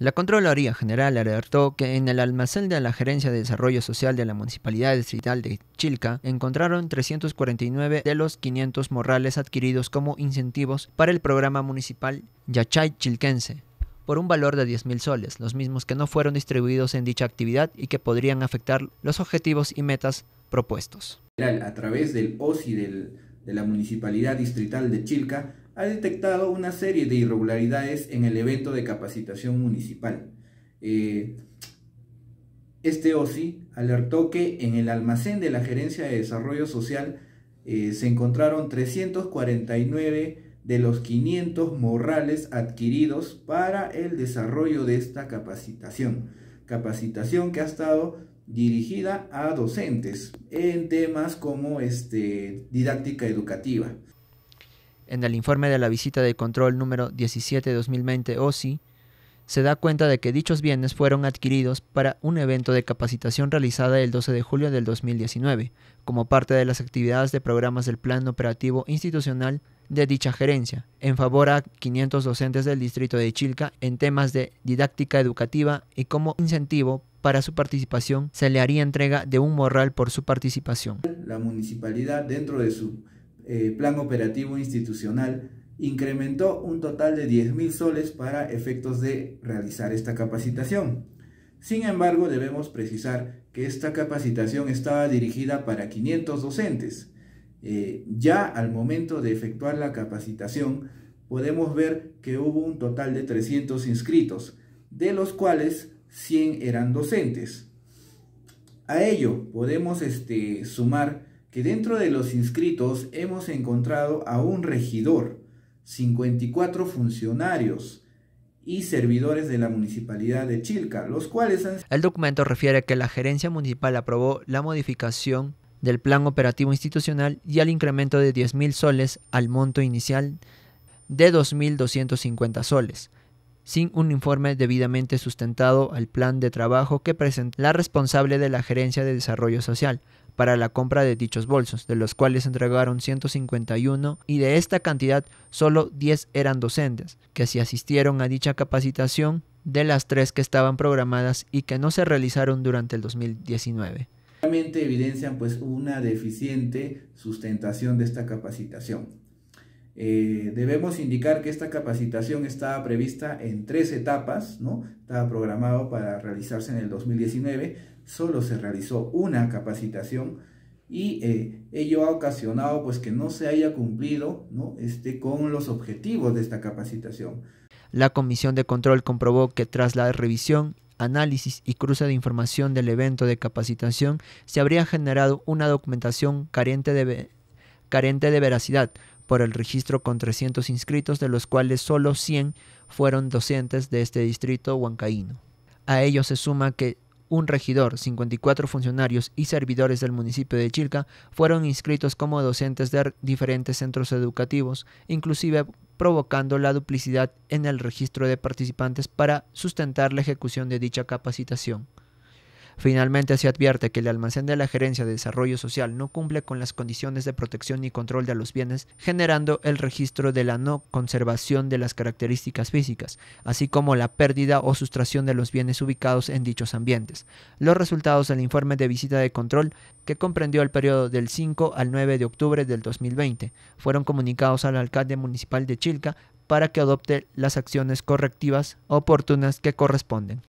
La Contraloría General alertó que en el almacén de la Gerencia de Desarrollo Social de la Municipalidad Distrital de Chilca encontraron 349 de los 500 morrales adquiridos como incentivos para el programa municipal Yachay Chilquense por un valor de 10.000 soles, los mismos que no fueron distribuidos en dicha actividad y que podrían afectar los objetivos y metas propuestos. A través del OSI de la Municipalidad Distrital de Chilca ha detectado una serie de irregularidades en el evento de capacitación municipal. Eh, este OSI alertó que en el almacén de la Gerencia de Desarrollo Social eh, se encontraron 349 de los 500 morrales adquiridos para el desarrollo de esta capacitación. Capacitación que ha estado dirigida a docentes en temas como este, didáctica educativa en el informe de la visita de control número 17-2020 OSI, se da cuenta de que dichos bienes fueron adquiridos para un evento de capacitación realizada el 12 de julio del 2019, como parte de las actividades de programas del Plan Operativo Institucional de dicha gerencia, en favor a 500 docentes del distrito de Chilca en temas de didáctica educativa y como incentivo para su participación se le haría entrega de un morral por su participación. La municipalidad dentro de su eh, plan Operativo Institucional, incrementó un total de 10.000 soles para efectos de realizar esta capacitación. Sin embargo, debemos precisar que esta capacitación estaba dirigida para 500 docentes. Eh, ya al momento de efectuar la capacitación, podemos ver que hubo un total de 300 inscritos, de los cuales 100 eran docentes. A ello podemos este, sumar que dentro de los inscritos hemos encontrado a un regidor, 54 funcionarios, y servidores de la Municipalidad de Chilca, los cuales han... El documento refiere que la gerencia municipal aprobó la modificación del plan operativo institucional y al incremento de 10.000 soles al monto inicial de 2.250 soles, sin un informe debidamente sustentado al plan de trabajo que presenta la responsable de la Gerencia de Desarrollo Social, para la compra de dichos bolsos, de los cuales entregaron 151 y de esta cantidad solo 10 eran docentes, que si asistieron a dicha capacitación de las tres que estaban programadas y que no se realizaron durante el 2019. Realmente evidencian pues una deficiente sustentación de esta capacitación. Eh, debemos indicar que esta capacitación estaba prevista en tres etapas, ¿no? Estaba programado para realizarse en el 2019, solo se realizó una capacitación y eh, ello ha ocasionado pues que no se haya cumplido, ¿no? Este, con los objetivos de esta capacitación. La Comisión de Control comprobó que tras la revisión análisis y cruce de información del evento de capacitación, se habría generado una documentación carente de carente de veracidad por el registro con 300 inscritos, de los cuales solo 100 fueron docentes de este distrito huancaíno. A ello se suma que un regidor, 54 funcionarios y servidores del municipio de Chilca fueron inscritos como docentes de diferentes centros educativos, inclusive provocando la duplicidad en el registro de participantes para sustentar la ejecución de dicha capacitación. Finalmente se advierte que el almacén de la Gerencia de Desarrollo Social no cumple con las condiciones de protección y control de los bienes, generando el registro de la no conservación de las características físicas, así como la pérdida o sustracción de los bienes ubicados en dichos ambientes. Los resultados del informe de visita de control, que comprendió el periodo del 5 al 9 de octubre del 2020, fueron comunicados al alcalde municipal de Chilca para que adopte las acciones correctivas oportunas que corresponden.